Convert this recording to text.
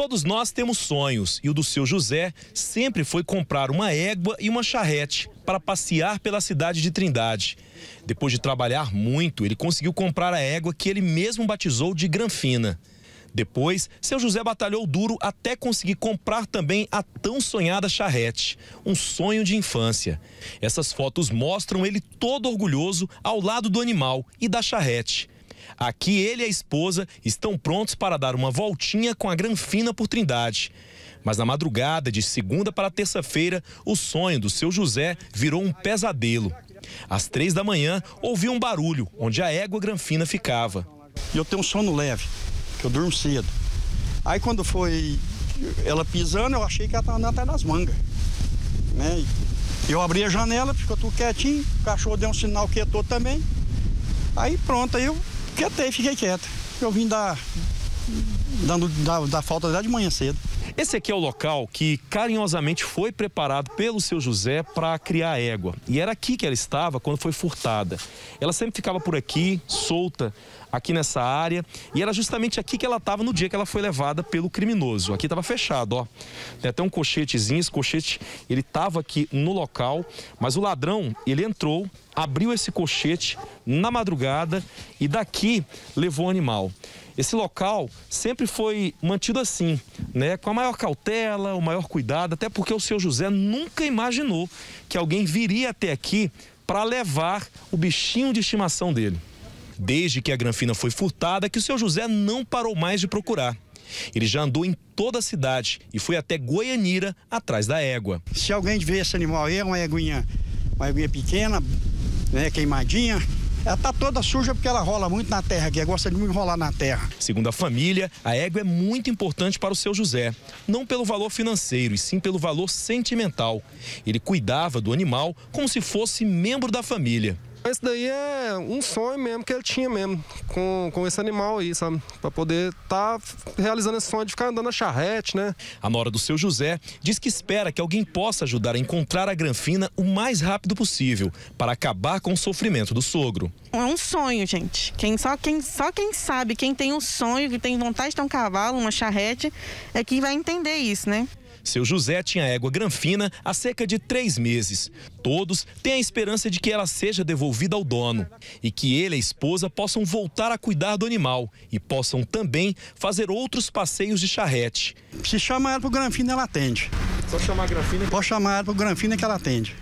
Todos nós temos sonhos e o do seu José sempre foi comprar uma égua e uma charrete para passear pela cidade de Trindade. Depois de trabalhar muito, ele conseguiu comprar a égua que ele mesmo batizou de Granfina. Depois, seu José batalhou duro até conseguir comprar também a tão sonhada charrete, um sonho de infância. Essas fotos mostram ele todo orgulhoso ao lado do animal e da charrete. Aqui ele e a esposa estão prontos para dar uma voltinha com a Granfina por Trindade. Mas na madrugada de segunda para terça-feira, o sonho do seu José virou um pesadelo. Às três da manhã, ouvi um barulho onde a égua Granfina ficava. Eu tenho um sono leve, que eu durmo cedo. Aí quando foi ela pisando, eu achei que ela estava andando até nas mangas. Né? Eu abri a janela, ficou tudo quietinho, o cachorro deu um sinal quietou também. Aí pronto, aí eu Quietei, fiquei quieto. Eu vim da, dando, da, da falta já de manhã cedo. Esse aqui é o local que carinhosamente foi preparado pelo seu José para criar a égua. E era aqui que ela estava quando foi furtada. Ela sempre ficava por aqui, solta, aqui nessa área. E era justamente aqui que ela estava no dia que ela foi levada pelo criminoso. Aqui estava fechado, ó. Tem até um cochetezinho. Esse cochete, ele estava aqui no local, mas o ladrão, ele entrou, abriu esse cochete na madrugada e daqui levou o animal. Esse local sempre foi mantido assim, né, com a maior cautela, o maior cuidado, até porque o seu José nunca imaginou que alguém viria até aqui para levar o bichinho de estimação dele. Desde que a granfina foi furtada, que o seu José não parou mais de procurar. Ele já andou em toda a cidade e foi até Goianira atrás da égua. Se alguém vê esse animal aí, é uma éguinha, uma éguinha pequena, né, queimadinha, ela tá toda suja porque ela rola muito na terra, que gosta de me enrolar na terra. Segundo a família, a égua é muito importante para o seu José, não pelo valor financeiro, e sim pelo valor sentimental. Ele cuidava do animal como se fosse membro da família. Esse daí é um sonho mesmo que ele tinha mesmo, com, com esse animal aí, sabe? Para poder estar tá realizando esse sonho de ficar andando na charrete, né? A nora do seu José diz que espera que alguém possa ajudar a encontrar a granfina o mais rápido possível, para acabar com o sofrimento do sogro é um sonho, gente. Quem só, quem só quem sabe, quem tem um sonho, que tem vontade de ter um cavalo, uma charrete, é que vai entender isso, né? Seu José tinha égua granfina há cerca de três meses. Todos têm a esperança de que ela seja devolvida ao dono e que ele e a esposa possam voltar a cuidar do animal e possam também fazer outros passeios de charrete. Se chamar ela para o granfina, ela atende. Só chamar a granfina? Pode chamar ela para o granfina que ela atende.